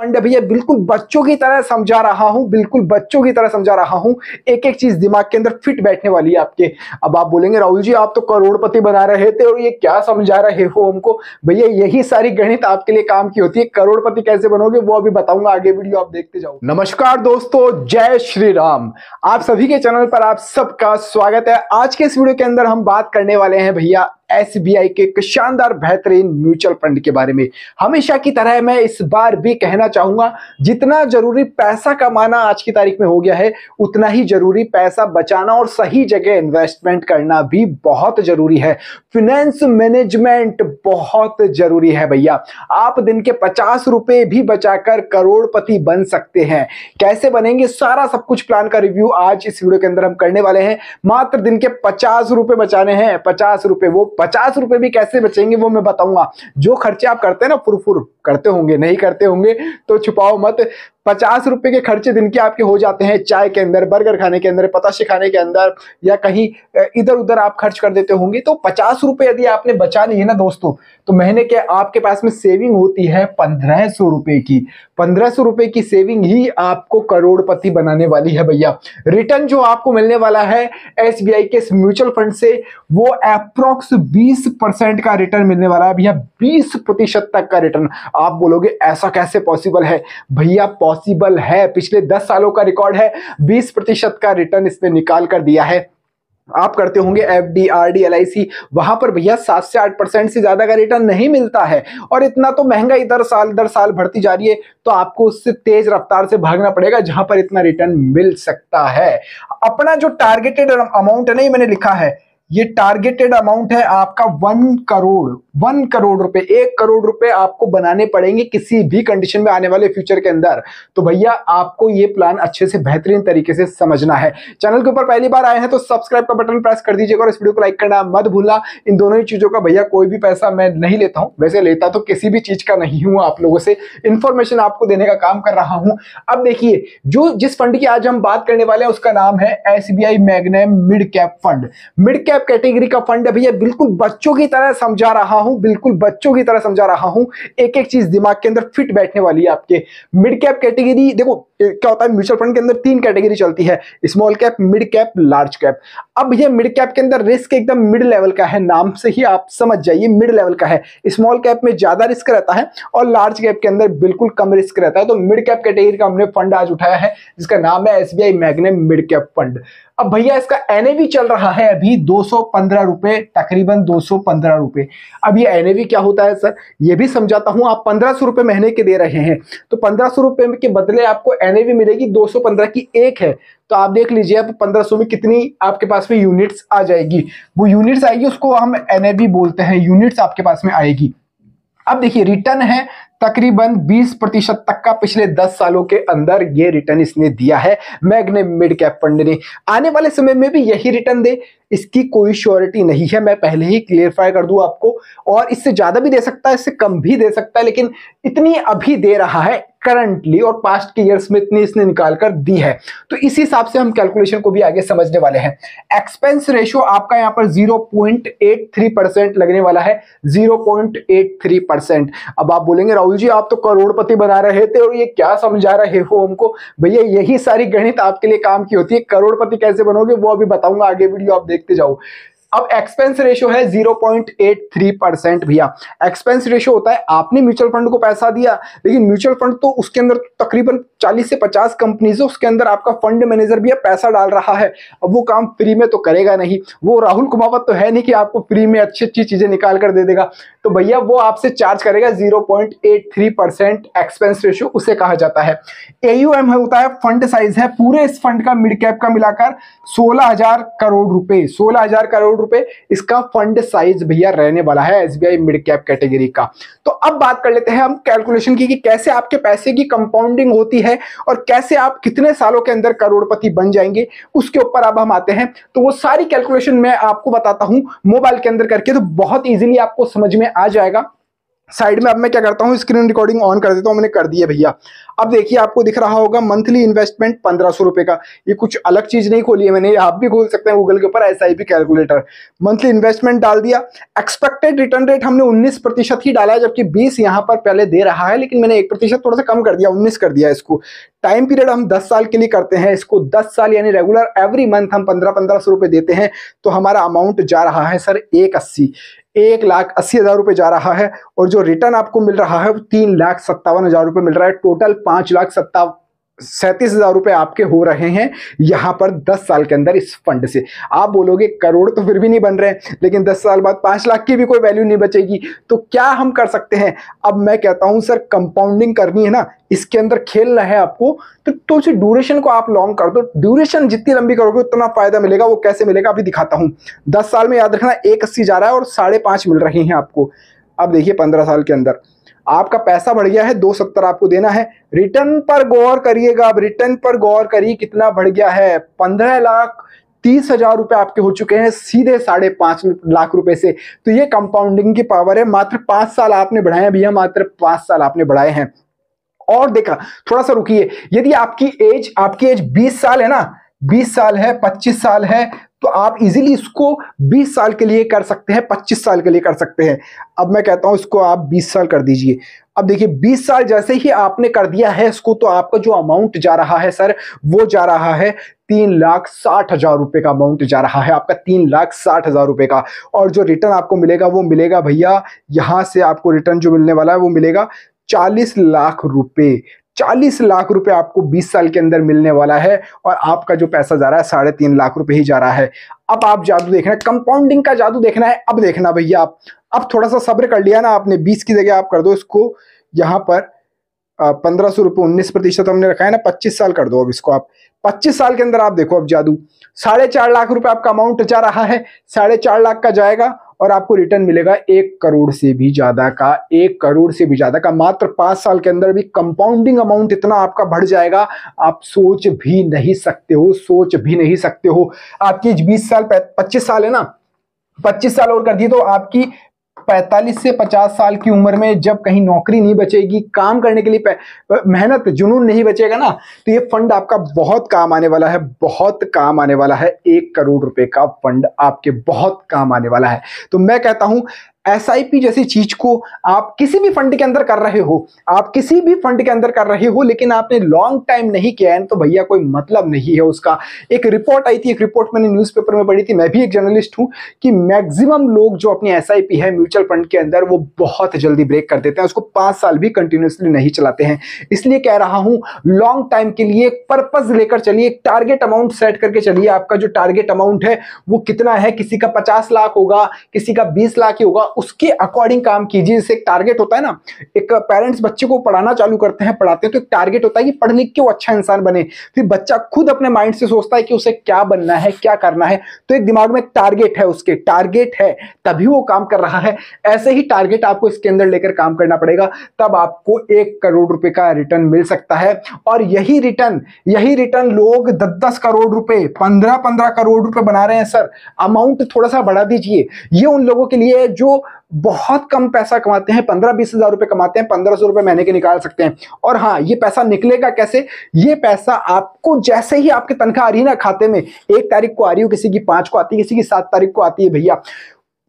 पंडित भैया बिल्कुल बच्चों की तरह समझा रहा हूं बिल्कुल बच्चों की तरह समझा रहा हूं एक एक चीज दिमाग के अंदर फिट बैठने वाली है आपके अब आप बोलेंगे राहुल जी आप तो करोड़पति बना रहे थे और ये क्या समझा रहे हो हमको भैया यही सारी गणित आपके लिए काम की होती है करोड़पति कैसे बनोगे वो अभी बताऊंगा आगे वीडियो आप देखते जाओ नमस्कार दोस्तों जय श्री राम आप सभी के चैनल पर आप सबका स्वागत है आज के इस वीडियो के अंदर हम बात करने वाले हैं भैया एसबीआई के शानदार बेहतरीन म्यूचुअल फंड के बारे में हमेशा की तरह मैं इस बार भी कहना चाहूंगा जितना जरूरी पैसा कमाना आज की तारीख में हो गया है उतना ही जरूरी पैसा बचाना और सही जगह इन्वेस्टमेंट करना भी बहुत जरूरी है फिनेंस मैनेजमेंट बहुत जरूरी है भैया आप दिन के पचास रुपए भी बचाकर करोड़पति बन सकते हैं कैसे बनेंगे सारा सब कुछ प्लान का रिव्यू आज इस वीडियो के अंदर हम करने वाले हैं मात्र दिन के पचास रुपए बचाने हैं पचास रुपए वो पचास रुपए भी कैसे बचेंगे वो मैं बताऊंगा जो खर्चे आप करते हैं ना फुरफुर करते होंगे नहीं करते होंगे तो छुपाओ मत पचास रुपए के खर्चे दिन के आपके हो जाते हैं चाय के अंदर बर्गर खाने के अंदर पताशे खाने के अंदर या कहीं इधर उधर आप खर्च कर देते होंगे तो पचास रुपए यदि आपने बचा लिए ना दोस्तों तो महीने के आपके पास में सेविंग होती है पंद्रह सौ रुपए की पंद्रह सौ रुपए की सेविंग ही आपको करोड़पति बनाने वाली है भैया रिटर्न जो आपको मिलने वाला है एस के म्यूचुअल फंड से वो अप्रोक्स बीस का रिटर्न मिलने वाला है भैया बीस तक का रिटर्न आप बोलोगे ऐसा कैसे पॉसिबल है भैया पॉसिबल है पिछले दस सालों का रिकॉर्ड है बीस प्रतिशत का रिटर्न इसने निकाल कर दिया है आप करते होंगे F D R D L I C वहां पर भैया सात से आठ परसेंट से ज्यादा का रिटर्न नहीं मिलता है और इतना तो महंगा इधर साल दर साल भरती जा रही है तो आपको उससे तेज रफ्तार से भागना पड़ेगा जहां पर इतना रिटर्न मिल सकता है अपना जो टारगेटेड अमाउंट है ना ये मैंने लिखा है ये टारगेटेड अमाउंट है आपका वन करोड़ वन करोड़ रुपए एक करोड़ रुपए आपको बनाने पड़ेंगे किसी भी कंडीशन में आने वाले फ्यूचर के अंदर तो भैया आपको ये प्लान अच्छे से बेहतरीन तरीके से समझना है चैनल के ऊपर पहली बार आए हैं तो सब्सक्राइब का बटन प्रेस कर दीजिएगा और इस वीडियो को लाइक करना मत भूलना इन दोनों ही चीजों का भैया कोई भी पैसा मैं नहीं लेता हूं वैसे लेता तो किसी भी चीज का नहीं हूं आप लोगों से इंफॉर्मेशन आपको देने का काम कर रहा हूं अब देखिए जो जिस फंड की आज हम बात करने वाले हैं उसका नाम है S B Magnum mid cap fund mid cap cap category का फंड है भैया बिल्कुल बच्चों की तरह समझा रहा हूं बिल्कुल बच्चों की तरह समझा रहा हूं एक एक चीज दिमाग के अंदर फिट बैठने वाली है आपके मिड कैप कैटेगरी देखो क्या होता है म्यूचुअल फंड के अंदर तीन कैटेगरी चलती है small cap mid cap large cap अब ये मिड कैप के अंदर रिस्क एकदम मिड लेवल का है नाम से ही आप समझ जाइए मिड लेवल का है स्मॉल कैप में ज्यादा रिस्क रहता है और लार्ज कैप के अंदर बिल्कुल कम रिस्क रहता है तो मिड कैप कैटेगरी का हमने फंड आज उठाया है जिसका नाम है S B mid cap fund अब भैया इसका एन चल रहा है अभी दो सौ तकरीबन दो सौ अब ये एन क्या होता है सर ये भी समझाता हूं आप पंद्रह सौ महीने के दे रहे हैं तो पंद्रह सौ के बदले आपको एनएवी मिलेगी 215 की एक है तो आप देख लीजिए अब 1500 में कितनी आपके पास में यूनिट्स आ जाएगी वो यूनिट्स आएगी उसको हम एनएवी बोलते हैं यूनिट्स आपके पास में आएगी अब देखिए रिटर्न है तकरीबन 20 प्रतिशत तक का पिछले 10 सालों के अंदर ये रिटर्न इसने दिया है मैग्ने मिड कैप फंड ने आने वाले समय में भी यही रिटर्न दे इसकी कोई श्योरिटी नहीं है मैं पहले ही क्लियरफाई कर दूं आपको और इससे ज़्यादा भी दे सकता है इससे कम भी दे सकता है लेकिन इतनी अभी दे रहा है करंटली और पास्ट के ईयर्स में इतनी इसने निकाल कर दी है तो इसी हिसाब से हम कैलकुलेशन को भी आगे समझने वाले हैं एक्सपेंस रेशियो आपका यहां पर 0.83 परसेंट लगने वाला है 0.83 परसेंट अब आप बोलेंगे राहुल जी आप तो करोड़पति बना रहे थे और ये क्या समझा रहे हो हमको भैया यही सारी गणित आपके लिए काम की होती है करोड़पति कैसे बनोगे वो अभी बताऊंगा आगे वीडियो आप देखते जाओ अब एक्सपेंस रेशियो है 0.83 परसेंट भैया एक्सपेंस रेशियो होता है आपने म्यूचुअल फंड को पैसा दिया लेकिन म्यूचुअल फंड तो उसके अंदर तकरीबन 40 से 50 कंपनीज है उसके अंदर आपका फंड मैनेजर भी पैसा डाल रहा है अब वो काम फ्री में तो करेगा नहीं वो राहुल कुमावत तो है नहीं कि आपको फ्री में अच्छी अच्छी चीजें निकाल कर दे देगा तो भैया वो आपसे चार्ज करेगा जीरो एक्सपेंस रेशियो उसे कहा जाता है एयूएम होता है फंड साइज है पूरे इस फंड का मिड कैप का मिलाकर सोलह करोड़ रुपए सोलह करोड़ करोड़ रुपए इसका फंड साइज भैया रहने वाला है एसबीआई मिड कैप कैटेगरी का तो अब बात कर लेते हैं हम कैलकुलेशन की कि कैसे आपके पैसे की कंपाउंडिंग होती है और कैसे आप कितने सालों के अंदर करोड़पति बन जाएंगे उसके ऊपर अब हम आते हैं तो वो सारी कैलकुलेशन मैं आपको बताता हूं मोबाइल के अंदर करके तो बहुत ईजिली आपको समझ में आ जाएगा साइड में अब मैं क्या करता हूँ स्क्रीन रिकॉर्डिंग ऑन कर देता हूँ मैंने कर दी है भैया अब देखिए आपको दिख रहा होगा मंथली इन्वेस्टमेंट पंद्रह सौ रुपए का ये कुछ अलग चीज़ नहीं खोली है मैंने आप भी खोल सकते हैं गूगल के ऊपर एस कैलकुलेटर मंथली इन्वेस्टमेंट डाल दिया एक्सपेक्टेड रिटर्न रेट हमने उन्नीस प्रतिशत ही डाला है जबकि बीस यहाँ पर पहले दे रहा है लेकिन मैंने एक प्रतिशत थोड़ा सा कम कर दिया उन्नीस कर दिया इसको टाइम पीरियड हम 10 साल के लिए करते हैं इसको 10 साल यानी रेगुलर एवरी मंथ हम पंद्रह पंद्रह सौ रुपये देते हैं तो हमारा अमाउंट जा रहा है सर एक अस्सी एक लाख अस्सी हज़ार रुपये जा रहा है और जो रिटर्न आपको मिल रहा है वो तीन लाख सत्तावन हज़ार रुपये मिल रहा है टोटल पाँच लाख सत्ता सैंतीस हजार रुपए आपके हो रहे हैं यहां पर दस साल के अंदर इस फंड से आप बोलोगे करोड़ तो फिर भी नहीं बन रहे लेकिन दस साल बाद पांच लाख की भी कोई वैल्यू नहीं बचेगी तो क्या हम कर सकते हैं अब मैं कहता हूं सर कंपाउंडिंग करनी है ना इसके अंदर खेलना है आपको तो उसे सी ड्यूरेशन को आप लॉन्ग कर दो ड्यूरेशन जितनी लंबी करोगे उतना फायदा मिलेगा वो कैसे मिलेगा अभी दिखाता हूं दस साल में याद रखना एक अस्सी जा रहा है और साढ़े पांच मिल रहे हैं आपको अब देखिए पंद्रह साल के अंदर आपका पैसा बढ़ गया है दो सत्तर आपको देना है रिटर्न पर गौर करिएगा अब रिटर्न पर गौर करिए कितना बढ़ गया है पंद्रह लाख तीस हजार रुपए आपके हो चुके हैं सीधे साढ़े पांच लाख रुपए से तो ये कंपाउंडिंग की पावर है मात्र पांच साल आपने बढ़ाए भैया मात्र पांच साल आपने बढ़ाए हैं और देखा थोड़ा सा रुकिए यदि आपकी एज आपकी एज 20 साल है ना 20 साल है 25 साल है तो आप इजीली इसको 20 साल के लिए कर सकते हैं 25 साल के लिए कर सकते हैं अब मैं कहता हूं इसको आप 20 साल कर दीजिए अब देखिए 20 साल जैसे ही आपने कर दिया है इसको तो आपका जो अमाउंट जा रहा है सर वो जा रहा है तीन लाख साठ हजार रुपए का अमाउंट जा रहा है आपका तीन लाख साठ हजार रुपए का और जो रिटर्न आपको मिलेगा वो मिलेगा भैया यहां से आपको रिटर्न जो मिलने वाला है वो मिलेगा चालीस लाख रुपए चालीस लाख रुपए आपको बीस साल के अंदर मिलने वाला है और आपका जो पैसा जा रहा है साढ़े तीन लाख रुपए ही जा रहा है अब आप जादू देखना है कंपाउंडिंग का जादू देखना है अब देखना भैया आप अब थोड़ा सा सब्र कर लिया ना आपने बीस की जगह आप कर दो इसको यहाँ पर पंद्रह सौ रुपये उन्नीस प्रतिशत हमने रखा है ना पच्चीस साल कर दो अब इसको आप पच्चीस साल के अंदर आप देखो अब जादू साढ़े चार लाख रुपए आपका अमाउंट जा रहा है साढ़े चार लाख का जाएगा और आपको रिटर्न मिलेगा एक करोड़ से भी ज्यादा का एक करोड़ से भी ज्यादा का मात्र पांच साल के अंदर भी कंपाउंडिंग अमाउंट इतना आपका बढ़ जाएगा आप सोच भी नहीं सकते हो सोच भी नहीं सकते हो आपकी बीस साल पच्चीस साल है ना पच्चीस साल और कर दिए तो आपकी 45 से 50 साल की उम्र में जब कहीं नौकरी नहीं बचेगी काम करने के लिए मेहनत जुनून नहीं बचेगा ना तो ये फंड आपका बहुत काम आने वाला है बहुत काम आने वाला है एक करोड़ रुपए का फंड आपके बहुत काम आने वाला है तो मैं कहता हूं एस जैसी चीज को आप किसी भी फंड के अंदर कर रहे हो आप किसी भी फंड के अंदर कर रहे हो लेकिन आपने लॉन्ग टाइम नहीं किया है तो भैया कोई मतलब नहीं है उसका एक रिपोर्ट आई थी एक रिपोर्ट मैंने न्यूज़पेपर में पढ़ी थी मैं भी एक जर्नलिस्ट हूं कि मैक्सिमम लोग जो अपनी एस है म्यूचुअल फंड के अंदर वो बहुत जल्दी ब्रेक कर देते हैं उसको पांच साल भी कंटिन्यूसली नहीं चलाते हैं इसलिए कह रहा हूं लॉन्ग टाइम के लिए एक पर्पज लेकर चलिए एक टारगेट अमाउंट सेट करके चलिए आपका जो टारगेट अमाउंट है वो कितना है किसी का पचास लाख होगा किसी का बीस लाख ही होगा उसके अकॉर्डिंग काम कीजिए जैसे एक टारगेट होता है ना एक पेरेंट्स बच्चे को पढ़ाना चालू करते हैं पढ़ाते हैं तो एक टारगेट होता है कि पढ़ लिख के वो अच्छा इंसान बने फिर बच्चा खुद अपने माइंड से सोचता है कि उसे क्या बनना है क्या करना है तो एक दिमाग में टारगेट है उसके टारगेट है तभी वो काम कर रहा है ऐसे ही टारगेट आपको इसके अंदर लेकर काम करना पड़ेगा तब आपको एक करोड़ रुपए का रिटर्न मिल सकता है और यही रिटर्न यही रिटर्न लोग दस दस करोड़ रुपए पंद्रह पंद्रह करोड़ रुपए बना रहे हैं सर अमाउंट थोड़ा सा बढ़ा दीजिए ये उन लोगों के लिए जो बहुत कम पैसा कमाते हैं पंद्रह बीस हजार रुपए कमाते हैं पंद्रह सौ रुपए महीने के निकाल सकते हैं और हाँ ये पैसा निकलेगा कैसे ये पैसा आपको जैसे ही आपकी तनख्वाह आ रही है ना खाते में एक तारीख को आ रही हो किसी की पांच को आती है किसी की सात तारीख को आती है भैया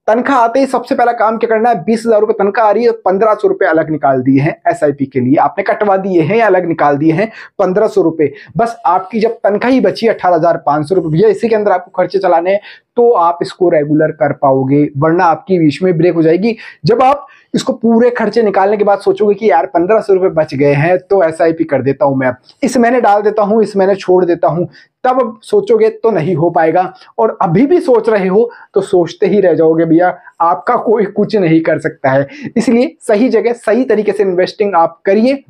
तनखा आते ही सबसे पहला काम क्या करना है बीस हजार रुपये तनखा आ रही है पंद्रह सौ रुपए अलग निकाल दिए हैं एस के लिए आपने कटवा दिए हैं या अलग निकाल दिए हैं पंद्रह सौ रुपए बस आपकी जब तनखा ही बची अठारह हजार पांच सौ रुपए भैया इसी के अंदर आपको खर्चे चलाने हैं तो आप इसको रेगुलर कर पाओगे वरना आपकी बीच में ब्रेक हो जाएगी जब आप इसको पूरे खर्चे निकालने के बाद सोचोगे कि यार पंद्रह सौ रुपए बच गए हैं तो एस कर देता हूं मैं इस महीने डाल देता हूं इस महीने छोड़ देता हूं तब सोचोगे तो नहीं हो पाएगा और अभी भी सोच रहे हो तो सोचते ही रह जाओगे भैया आपका कोई कुछ नहीं कर सकता है इसलिए सही जगह सही तरीके से इन्वेस्टिंग आप करिए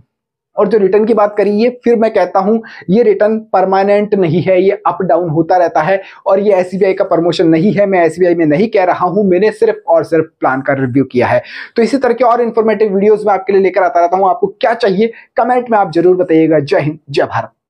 और जो रिटर्न की बात करी ये फिर मैं कहता हूं ये रिटर्न परमानेंट नहीं है ये अप डाउन होता रहता है और ये एस का प्रमोशन नहीं है मैं एस में नहीं कह रहा हूं मैंने सिर्फ और सिर्फ प्लान का रिव्यू किया है तो इसी तरह के और इन्फॉर्मेटिव वीडियोज में आपके लिए लेकर आता रहता हूँ आपको क्या चाहिए कमेंट में आप जरूर बताइएगा जय हिंद जय भारत